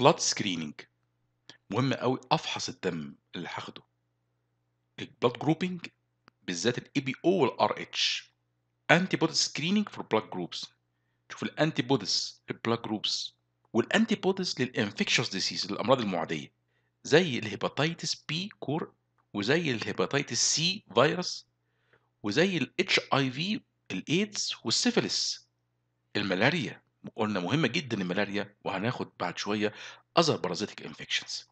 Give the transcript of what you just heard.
بلاد سكريننج مهم قوي افحص الدم اللي هاخده البلاد جروبنج بالذات الاي بي او والار اتش انتي بودي سكريننج فور بلاد جروبس شوف الانتي بوديز البلاد جروبس والانتي بوديز للانفكشوس ديزيز الامراض المعديه زي الهيباتيتس بي كور وزي الهيباتيتس سي فيروس وزي الاتش اي في الايدز والسيفلس الملاريا قلنا مهمة جدا الملاريا وهناخد بعد شوية other parasitic infections